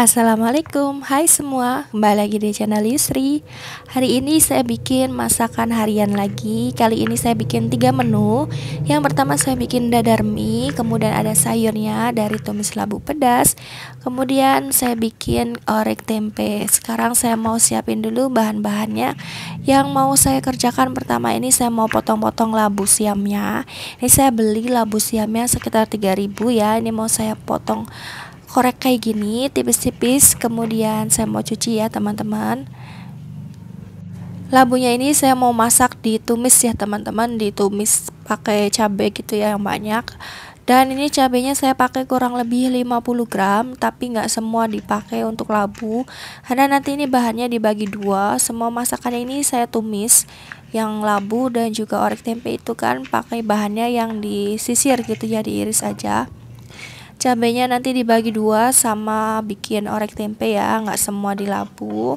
Assalamualaikum, hai semua, kembali lagi di channel Yusri Hari ini saya bikin masakan harian lagi Kali ini saya bikin tiga menu Yang pertama saya bikin dadar mie Kemudian ada sayurnya dari tumis labu pedas Kemudian saya bikin orek tempe Sekarang saya mau siapin dulu bahan-bahannya Yang mau saya kerjakan pertama ini saya mau potong-potong labu siamnya Ini saya beli labu siamnya sekitar 3000 ya Ini mau saya potong korek kayak gini tipis-tipis kemudian saya mau cuci ya teman-teman labunya ini saya mau masak ditumis ya teman-teman ditumis pakai cabai gitu ya yang banyak dan ini cabenya saya pakai kurang lebih 50 gram tapi nggak semua dipakai untuk labu karena nanti ini bahannya dibagi dua semua masakan ini saya tumis yang labu dan juga orek tempe itu kan pakai bahannya yang disisir gitu ya diiris aja cabenya nanti dibagi dua sama bikin orek tempe ya nggak semua labu,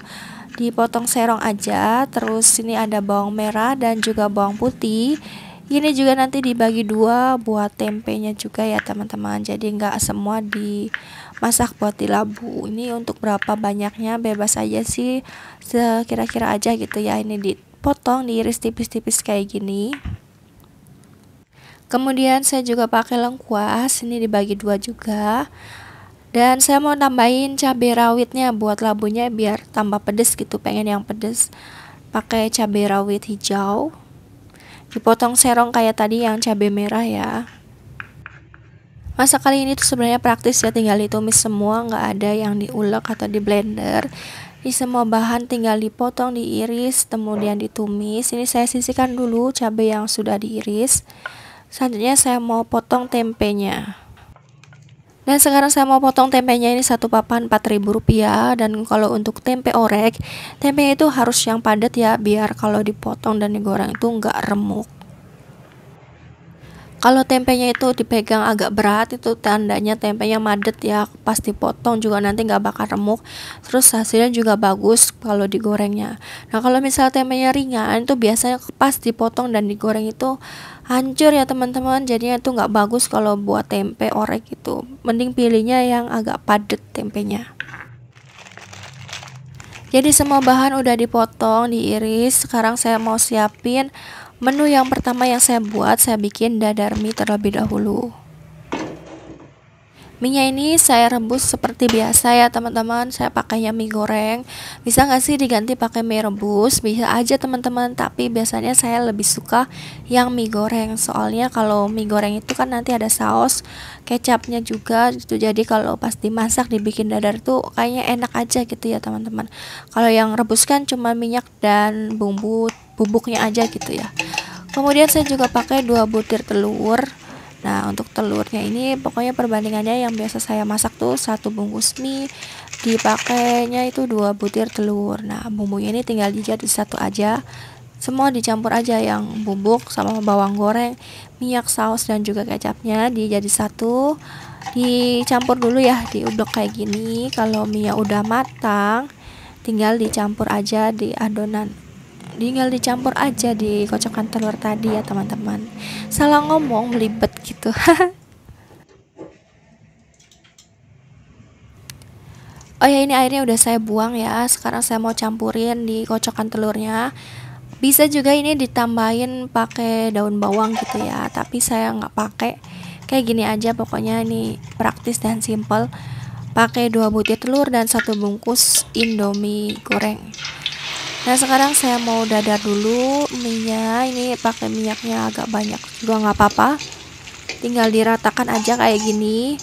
dipotong serong aja terus ini ada bawang merah dan juga bawang putih ini juga nanti dibagi dua buat tempenya juga ya teman-teman jadi nggak semua dimasak buat dilabu ini untuk berapa banyaknya bebas aja sih sekira-kira aja gitu ya ini dipotong diiris tipis-tipis kayak gini kemudian saya juga pakai lengkuas ini dibagi dua juga dan saya mau tambahin cabai rawitnya buat labunya biar tambah pedes gitu pengen yang pedes pakai cabai rawit hijau dipotong serong kayak tadi yang cabai merah ya Masa kali ini tuh sebenarnya praktis ya tinggal ditumis semua nggak ada yang diulek atau di blender di semua bahan tinggal dipotong diiris kemudian ditumis ini saya sisihkan dulu cabai yang sudah diiris Selanjutnya saya mau potong tempenya. Dan sekarang saya mau potong tempenya ini satu papan empat ribu rupiah. dan kalau untuk tempe orek, tempe itu harus yang padat ya biar kalau dipotong dan digoreng itu nggak remuk kalau tempenya itu dipegang agak berat itu tandanya tempenya madet ya pasti potong juga nanti nggak bakal remuk terus hasilnya juga bagus kalau digorengnya nah kalau misalnya tempenya ringan itu biasanya pas dipotong dan digoreng itu hancur ya teman-teman jadinya itu nggak bagus kalau buat tempe orek gitu mending pilihnya yang agak padet tempenya jadi semua bahan udah dipotong, diiris. Sekarang saya mau siapin Menu yang pertama yang saya buat, saya bikin dadar mie terlebih dahulu. Minyak ini saya rebus seperti biasa ya teman-teman Saya pakainya mie goreng Bisa nggak sih diganti pakai mie rebus? Bisa aja teman-teman Tapi biasanya saya lebih suka yang mie goreng Soalnya kalau mie goreng itu kan nanti ada saus Kecapnya juga itu Jadi kalau pas dimasak dibikin dadar tuh kayaknya enak aja gitu ya teman-teman Kalau yang rebus kan cuma minyak dan bumbu bubuknya aja gitu ya kemudian saya juga pakai dua butir telur nah untuk telurnya ini pokoknya perbandingannya yang biasa saya masak tuh satu bungkus mie dipakainya itu dua butir telur nah bumbunya ini tinggal dijadi satu aja semua dicampur aja yang bubuk sama bawang goreng minyak saus dan juga kecapnya dijadi satu dicampur dulu ya diudek kayak gini kalau mie udah matang tinggal dicampur aja di adonan tinggal dicampur aja di kocokan telur tadi ya teman-teman salah ngomong melibet gitu oh ya ini airnya udah saya buang ya sekarang saya mau campurin di kocokan telurnya bisa juga ini ditambahin pakai daun bawang gitu ya tapi saya nggak pakai kayak gini aja pokoknya ini praktis dan simple pakai dua butir telur dan satu bungkus indomie goreng Nah sekarang saya mau dadar dulu minyak ini pakai minyaknya agak banyak juga nggak apa-apa tinggal diratakan aja kayak gini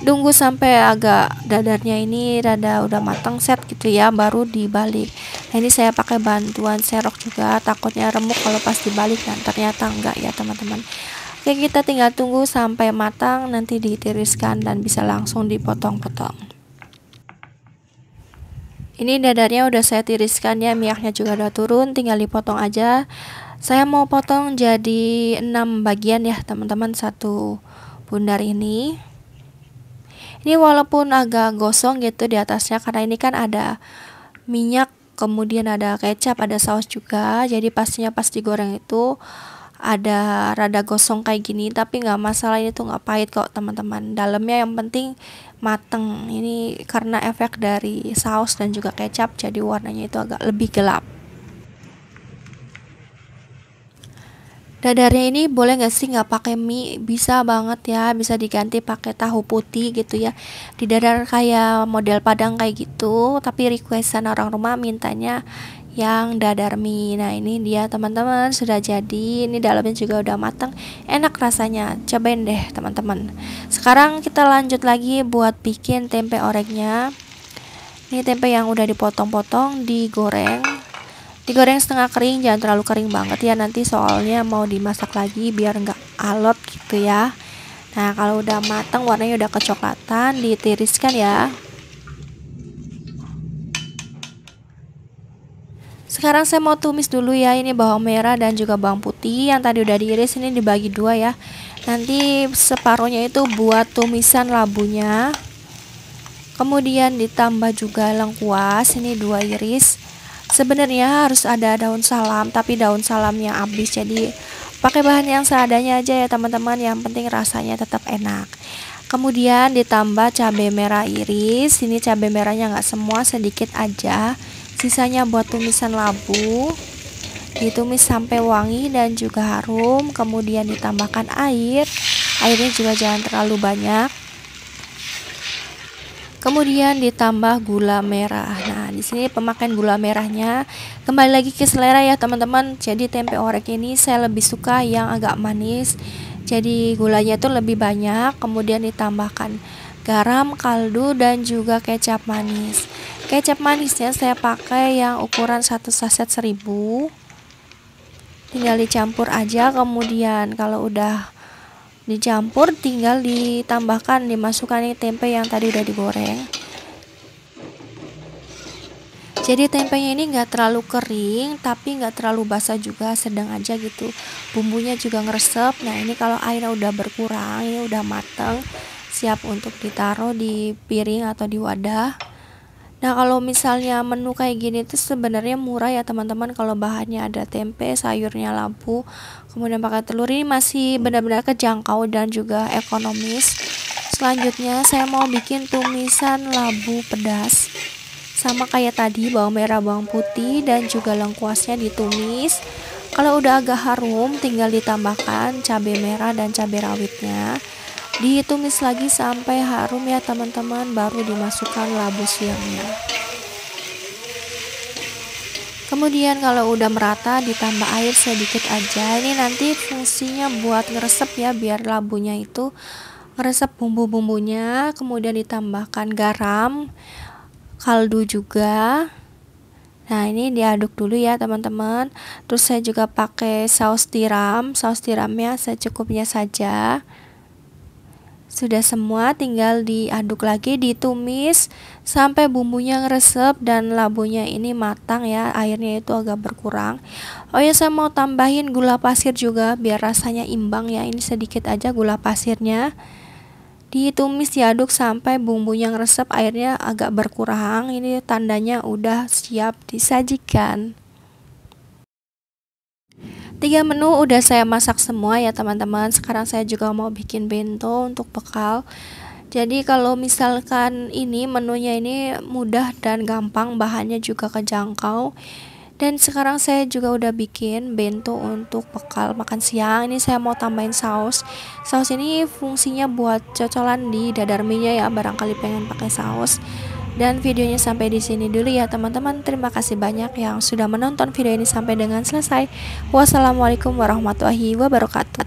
tunggu sampai agak dadarnya ini rada udah matang set gitu ya baru dibalik nah ini saya pakai bantuan serok juga takutnya remuk kalau pas dibalik dan ternyata enggak ya teman-teman oke kita tinggal tunggu sampai matang nanti ditiriskan dan bisa langsung dipotong-potong ini dadarnya udah saya tiriskan ya, minyaknya juga udah turun, tinggal dipotong aja. Saya mau potong jadi 6 bagian ya, teman-teman, satu bundar ini. Ini walaupun agak gosong gitu di atasnya karena ini kan ada minyak, kemudian ada kecap, ada saus juga. Jadi pastinya pas digoreng itu ada rada gosong kayak gini, tapi nggak masalah ini tuh nggak pahit kok teman-teman. Dalamnya yang penting mateng ini karena efek dari saus dan juga kecap jadi warnanya itu agak lebih gelap dadarnya ini boleh nggak sih nggak pakai mie bisa banget ya bisa diganti pakai tahu putih gitu ya di dadar kayak model padang kayak gitu tapi requestan orang rumah mintanya yang dadarmi. Nah, ini dia teman-teman sudah jadi. Ini dalamnya juga udah matang. Enak rasanya. Cobain deh, teman-teman. Sekarang kita lanjut lagi buat bikin tempe oreknya. Ini tempe yang udah dipotong-potong digoreng. Digoreng setengah kering, jangan terlalu kering banget ya nanti soalnya mau dimasak lagi biar nggak alot gitu ya. Nah, kalau udah matang warnanya udah kecoklatan, ditiriskan ya. Sekarang saya mau tumis dulu ya ini bawang merah dan juga bawang putih yang tadi udah diiris ini dibagi dua ya. Nanti separuhnya itu buat tumisan labunya. Kemudian ditambah juga lengkuas ini dua iris. Sebenarnya harus ada daun salam tapi daun salamnya habis jadi pakai bahan yang seadanya aja ya teman-teman yang penting rasanya tetap enak. Kemudian ditambah cabai merah iris. Ini cabai merahnya nggak semua sedikit aja sisanya buat tumisan labu ditumis sampai wangi dan juga harum kemudian ditambahkan air airnya juga jangan terlalu banyak kemudian ditambah gula merah nah di sini pemakaian gula merahnya kembali lagi ke selera ya teman-teman jadi tempe orek ini saya lebih suka yang agak manis jadi gulanya itu lebih banyak kemudian ditambahkan garam, kaldu, dan juga kecap manis. Kecap manisnya saya pakai yang ukuran satu saset 1000. Tinggal dicampur aja kemudian kalau udah dicampur tinggal ditambahkan dimasukkan ini tempe yang tadi udah digoreng. Jadi tempenya ini nggak terlalu kering, tapi nggak terlalu basah juga, sedang aja gitu. Bumbunya juga ngeresep. Nah ini kalau airnya udah berkurang, ini udah mateng, siap untuk ditaruh di piring atau di wadah. Nah kalau misalnya menu kayak gini itu sebenarnya murah ya teman-teman kalau bahannya ada tempe, sayurnya labu, kemudian pakai telur ini masih benar-benar kejangkau dan juga ekonomis. Selanjutnya saya mau bikin tumisan labu pedas sama kayak tadi bawang merah bawang putih dan juga lengkuasnya ditumis kalau udah agak harum tinggal ditambahkan cabai merah dan cabai rawitnya Ditumis lagi sampai harum ya teman-teman, baru dimasukkan labu siamnya. Kemudian kalau udah merata ditambah air sedikit aja. Ini nanti fungsinya buat ngeresep ya biar labunya itu ngeresep bumbu-bumbunya, kemudian ditambahkan garam, kaldu juga. Nah, ini diaduk dulu ya, teman-teman. Terus saya juga pakai saus tiram. Saus tiramnya secukupnya saja. Sudah semua tinggal diaduk lagi, ditumis sampai bumbunya ngeresep dan labunya ini matang ya, airnya itu agak berkurang. Oh ya, saya mau tambahin gula pasir juga biar rasanya imbang ya. Ini sedikit aja gula pasirnya. Ditumis diaduk sampai bumbunya ngeresep, airnya agak berkurang. Ini tandanya udah siap disajikan. Tiga menu udah saya masak semua ya teman-teman. Sekarang saya juga mau bikin bento untuk bekal. Jadi kalau misalkan ini menunya ini mudah dan gampang, bahannya juga kejangkau. Dan sekarang saya juga udah bikin bento untuk bekal makan siang. Ini saya mau tambahin saus. Saus ini fungsinya buat cocolan di dadar mie ya, barangkali pengen pakai saus. Dan videonya sampai di sini dulu ya teman-teman. Terima kasih banyak yang sudah menonton video ini sampai dengan selesai. Wassalamualaikum warahmatullahi wabarakatuh.